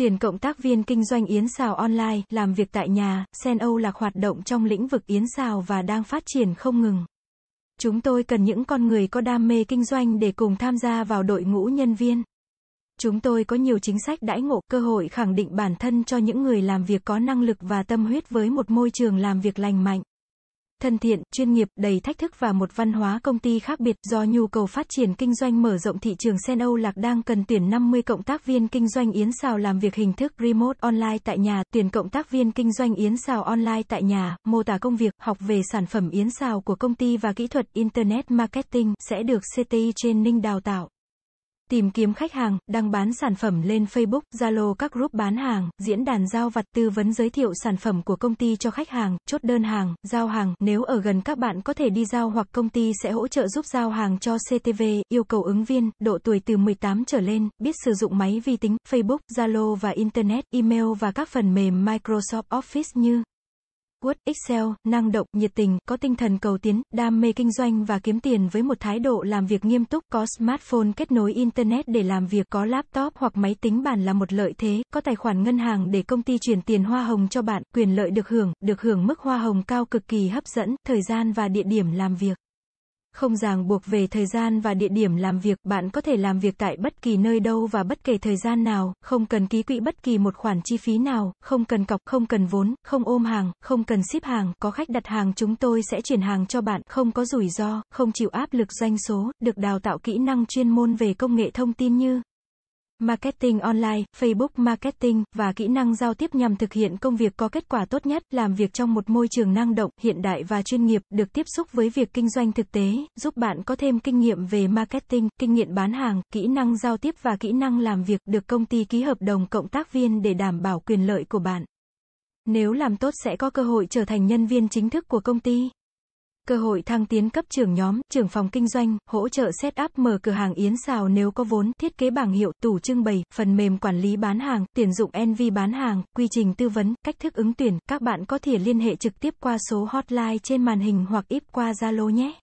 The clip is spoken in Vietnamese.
Tiền cộng tác viên kinh doanh yến xào online, làm việc tại nhà, Sen Âu Lạc hoạt động trong lĩnh vực yến xào và đang phát triển không ngừng. Chúng tôi cần những con người có đam mê kinh doanh để cùng tham gia vào đội ngũ nhân viên. Chúng tôi có nhiều chính sách đãi ngộ, cơ hội khẳng định bản thân cho những người làm việc có năng lực và tâm huyết với một môi trường làm việc lành mạnh thân thiện, chuyên nghiệp, đầy thách thức và một văn hóa công ty khác biệt. Do nhu cầu phát triển kinh doanh mở rộng thị trường Sen Âu Lạc đang cần tuyển 50 cộng tác viên kinh doanh yến xào làm việc hình thức remote online tại nhà, tuyển cộng tác viên kinh doanh yến xào online tại nhà, mô tả công việc, học về sản phẩm yến xào của công ty và kỹ thuật Internet Marketing sẽ được CTI trên Ninh đào tạo tìm kiếm khách hàng, đăng bán sản phẩm lên Facebook, Zalo các group bán hàng, diễn đàn giao vặt tư vấn giới thiệu sản phẩm của công ty cho khách hàng, chốt đơn hàng, giao hàng, nếu ở gần các bạn có thể đi giao hoặc công ty sẽ hỗ trợ giúp giao hàng cho CTV, yêu cầu ứng viên, độ tuổi từ 18 trở lên, biết sử dụng máy vi tính, Facebook, Zalo và Internet, email và các phần mềm Microsoft Office như Word, Excel, năng động, nhiệt tình, có tinh thần cầu tiến, đam mê kinh doanh và kiếm tiền với một thái độ làm việc nghiêm túc, có smartphone kết nối Internet để làm việc, có laptop hoặc máy tính bàn là một lợi thế, có tài khoản ngân hàng để công ty chuyển tiền hoa hồng cho bạn, quyền lợi được hưởng, được hưởng mức hoa hồng cao cực kỳ hấp dẫn, thời gian và địa điểm làm việc. Không ràng buộc về thời gian và địa điểm làm việc, bạn có thể làm việc tại bất kỳ nơi đâu và bất kể thời gian nào, không cần ký quỹ bất kỳ một khoản chi phí nào, không cần cọc, không cần vốn, không ôm hàng, không cần ship hàng, có khách đặt hàng chúng tôi sẽ chuyển hàng cho bạn, không có rủi ro, không chịu áp lực doanh số, được đào tạo kỹ năng chuyên môn về công nghệ thông tin như marketing online, Facebook marketing và kỹ năng giao tiếp nhằm thực hiện công việc có kết quả tốt nhất, làm việc trong một môi trường năng động, hiện đại và chuyên nghiệp, được tiếp xúc với việc kinh doanh thực tế, giúp bạn có thêm kinh nghiệm về marketing, kinh nghiệm bán hàng, kỹ năng giao tiếp và kỹ năng làm việc, được công ty ký hợp đồng cộng tác viên để đảm bảo quyền lợi của bạn. Nếu làm tốt sẽ có cơ hội trở thành nhân viên chính thức của công ty cơ hội thăng tiến cấp trưởng nhóm, trưởng phòng kinh doanh, hỗ trợ set up mở cửa hàng yến xào nếu có vốn, thiết kế bảng hiệu, tủ trưng bày, phần mềm quản lý bán hàng, tuyển dụng NV bán hàng, quy trình tư vấn, cách thức ứng tuyển, các bạn có thể liên hệ trực tiếp qua số hotline trên màn hình hoặc ít qua Zalo nhé.